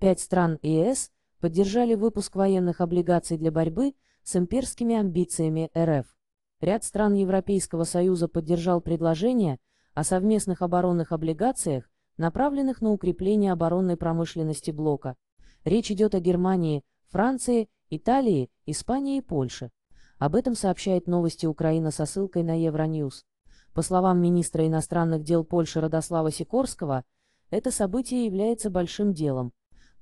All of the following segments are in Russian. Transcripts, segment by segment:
Пять стран ЕС поддержали выпуск военных облигаций для борьбы с имперскими амбициями РФ. Ряд стран Европейского Союза поддержал предложение о совместных оборонных облигациях, направленных на укрепление оборонной промышленности блока. Речь идет о Германии, Франции, Италии, Испании и Польше. Об этом сообщает новости Украина со ссылкой на Евроньюз. По словам министра иностранных дел Польши Радослава Сикорского, это событие является большим делом,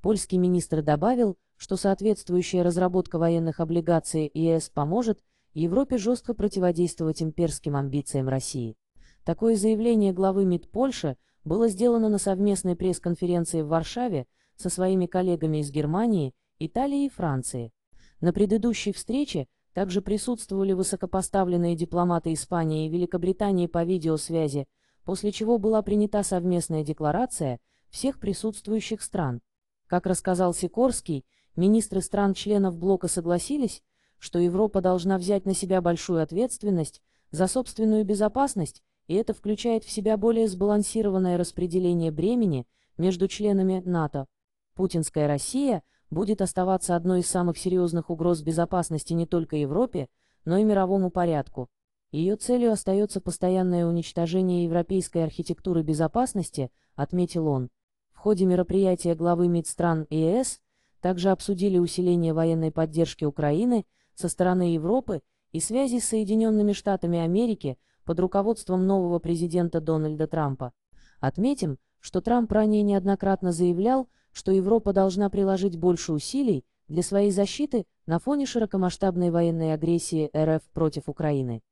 Польский министр добавил, что соответствующая разработка военных облигаций ЕС поможет Европе жестко противодействовать имперским амбициям России. Такое заявление главы МИД Польши было сделано на совместной пресс-конференции в Варшаве со своими коллегами из Германии, Италии и Франции. На предыдущей встрече также присутствовали высокопоставленные дипломаты Испании и Великобритании по видеосвязи, после чего была принята совместная декларация всех присутствующих стран – как рассказал Сикорский, министры стран-членов блока согласились, что Европа должна взять на себя большую ответственность за собственную безопасность, и это включает в себя более сбалансированное распределение бремени между членами НАТО. Путинская Россия будет оставаться одной из самых серьезных угроз безопасности не только Европе, но и мировому порядку. Ее целью остается постоянное уничтожение европейской архитектуры безопасности, отметил он. В ходе мероприятия главы МИД стран ЕС также обсудили усиление военной поддержки Украины со стороны Европы и связи с Соединенными Штатами Америки под руководством нового президента Дональда Трампа. Отметим, что Трамп ранее неоднократно заявлял, что Европа должна приложить больше усилий для своей защиты на фоне широкомасштабной военной агрессии РФ против Украины.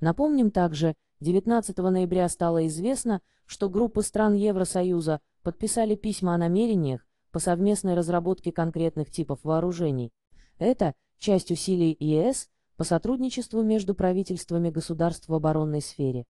Напомним также, 19 ноября стало известно, что группы стран Евросоюза подписали письма о намерениях по совместной разработке конкретных типов вооружений. Это часть усилий ЕС по сотрудничеству между правительствами государств в оборонной сфере.